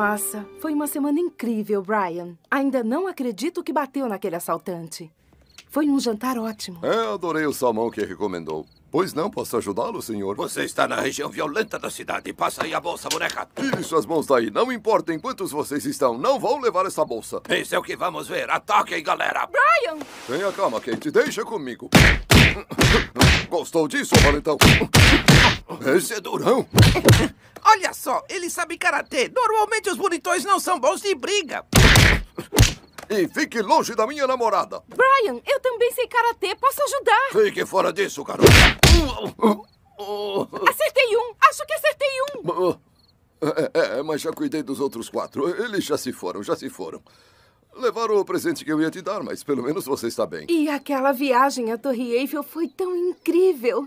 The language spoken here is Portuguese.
Nossa, foi uma semana incrível, Brian. Ainda não acredito que bateu naquele assaltante. Foi um jantar ótimo. É, adorei o salmão que recomendou. Pois não, posso ajudá-lo, senhor? Você está na região violenta da cidade. Passa aí a bolsa, boneca. Tire suas mãos daí. Não importa em quantos vocês estão. Não vão levar essa bolsa. Isso é o que vamos ver. Ataquem, galera. Brian! Tenha calma, Kate. Deixa comigo. Gostou disso, valentão? Esse é durão. Olha só, ele sabe karatê. Normalmente os bonitões não são bons de briga. E fique longe da minha namorada. Brian, eu também sei karatê. Posso ajudar? Fique fora disso, garoto. Acertei um. Acho que acertei um. É, é, é, mas já cuidei dos outros quatro. Eles já se foram, já se foram. Levaram o presente que eu ia te dar, mas pelo menos você está bem. E aquela viagem à Torre Eiffel foi tão incrível.